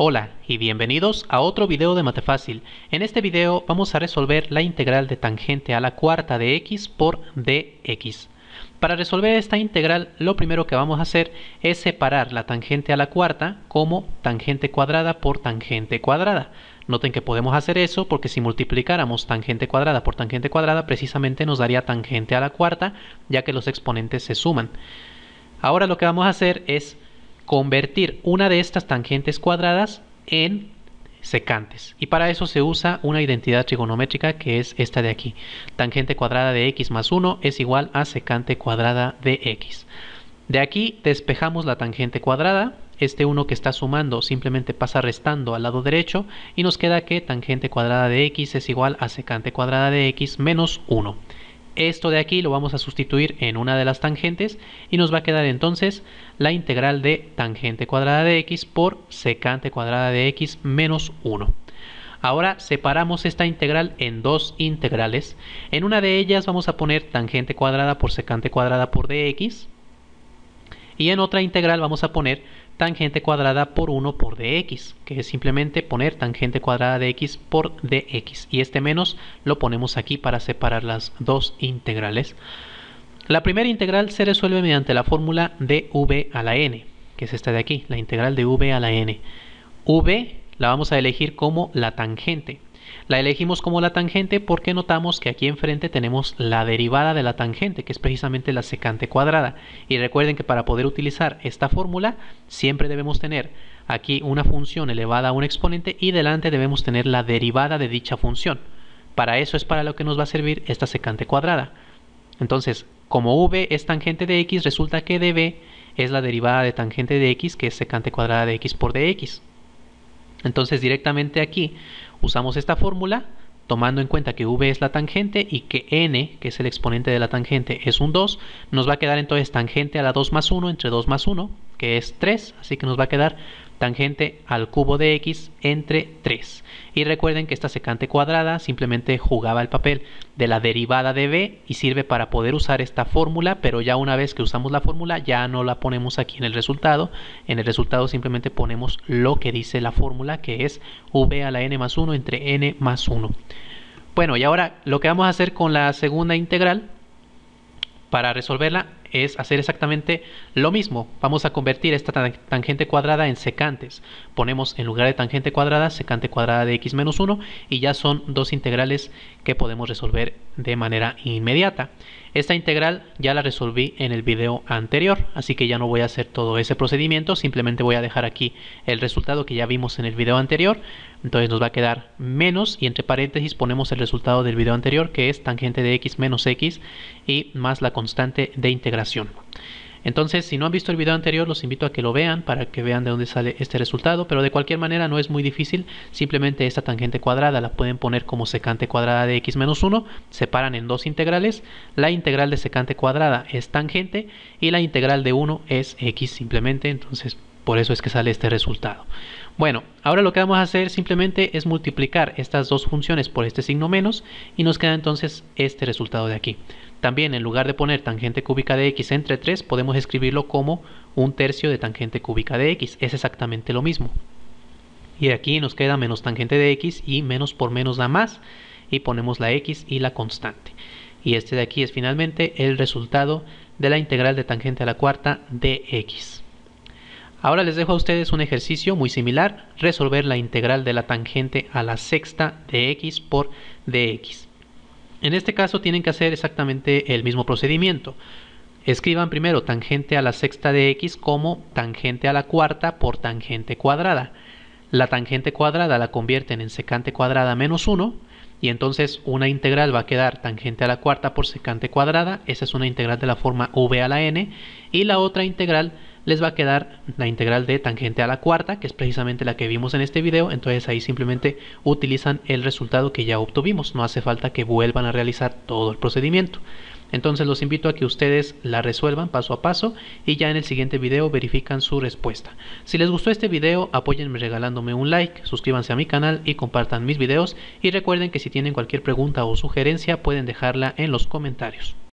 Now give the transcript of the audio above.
Hola y bienvenidos a otro video de Matefácil. En este video vamos a resolver la integral de tangente a la cuarta de x por dx. Para resolver esta integral lo primero que vamos a hacer es separar la tangente a la cuarta como tangente cuadrada por tangente cuadrada. Noten que podemos hacer eso porque si multiplicáramos tangente cuadrada por tangente cuadrada precisamente nos daría tangente a la cuarta ya que los exponentes se suman. Ahora lo que vamos a hacer es convertir una de estas tangentes cuadradas en secantes. Y para eso se usa una identidad trigonométrica que es esta de aquí. Tangente cuadrada de x más 1 es igual a secante cuadrada de x. De aquí despejamos la tangente cuadrada. Este 1 que está sumando simplemente pasa restando al lado derecho y nos queda que tangente cuadrada de x es igual a secante cuadrada de x menos 1. Esto de aquí lo vamos a sustituir en una de las tangentes y nos va a quedar entonces la integral de tangente cuadrada de x por secante cuadrada de x menos 1. Ahora separamos esta integral en dos integrales. En una de ellas vamos a poner tangente cuadrada por secante cuadrada por dx. Y en otra integral vamos a poner tangente cuadrada por 1 por dx, que es simplemente poner tangente cuadrada de x por dx. Y este menos lo ponemos aquí para separar las dos integrales. La primera integral se resuelve mediante la fórmula de v a la n, que es esta de aquí, la integral de v a la n. v la vamos a elegir como la tangente. La elegimos como la tangente porque notamos que aquí enfrente tenemos la derivada de la tangente, que es precisamente la secante cuadrada. Y recuerden que para poder utilizar esta fórmula siempre debemos tener aquí una función elevada a un exponente y delante debemos tener la derivada de dicha función. Para eso es para lo que nos va a servir esta secante cuadrada. Entonces, como v es tangente de x, resulta que dv es la derivada de tangente de x, que es secante cuadrada de x por dx. Entonces directamente aquí usamos esta fórmula tomando en cuenta que v es la tangente y que n, que es el exponente de la tangente, es un 2, nos va a quedar entonces tangente a la 2 más 1 entre 2 más 1, que es 3, así que nos va a quedar tangente al cubo de x entre 3. Y recuerden que esta secante cuadrada simplemente jugaba el papel de la derivada de b y sirve para poder usar esta fórmula, pero ya una vez que usamos la fórmula ya no la ponemos aquí en el resultado. En el resultado simplemente ponemos lo que dice la fórmula, que es v a la n más 1 entre n más 1. Bueno, y ahora lo que vamos a hacer con la segunda integral, para resolverla, es hacer exactamente lo mismo. Vamos a convertir esta tangente cuadrada en secantes. Ponemos en lugar de tangente cuadrada, secante cuadrada de x menos 1 y ya son dos integrales que podemos resolver de manera inmediata. Esta integral ya la resolví en el video anterior, así que ya no voy a hacer todo ese procedimiento, simplemente voy a dejar aquí el resultado que ya vimos en el video anterior. Entonces nos va a quedar menos y entre paréntesis ponemos el resultado del video anterior que es tangente de x menos x y más la constante de integración. Entonces, si no han visto el video anterior, los invito a que lo vean para que vean de dónde sale este resultado, pero de cualquier manera no es muy difícil, simplemente esta tangente cuadrada la pueden poner como secante cuadrada de x menos 1, separan en dos integrales, la integral de secante cuadrada es tangente y la integral de 1 es x simplemente, entonces por eso es que sale este resultado. Bueno, ahora lo que vamos a hacer simplemente es multiplicar estas dos funciones por este signo menos y nos queda entonces este resultado de aquí. También en lugar de poner tangente cúbica de x entre 3 podemos escribirlo como un tercio de tangente cúbica de x. Es exactamente lo mismo. Y aquí nos queda menos tangente de x y menos por menos da más y ponemos la x y la constante. Y este de aquí es finalmente el resultado de la integral de tangente a la cuarta de x. Ahora les dejo a ustedes un ejercicio muy similar, resolver la integral de la tangente a la sexta de x por dx. En este caso tienen que hacer exactamente el mismo procedimiento. Escriban primero tangente a la sexta de x como tangente a la cuarta por tangente cuadrada. La tangente cuadrada la convierten en secante cuadrada menos 1 y entonces una integral va a quedar tangente a la cuarta por secante cuadrada. Esa es una integral de la forma v a la n y la otra integral les va a quedar la integral de tangente a la cuarta, que es precisamente la que vimos en este video, entonces ahí simplemente utilizan el resultado que ya obtuvimos, no hace falta que vuelvan a realizar todo el procedimiento. Entonces los invito a que ustedes la resuelvan paso a paso y ya en el siguiente video verifican su respuesta. Si les gustó este video, apóyenme regalándome un like, suscríbanse a mi canal y compartan mis videos y recuerden que si tienen cualquier pregunta o sugerencia pueden dejarla en los comentarios.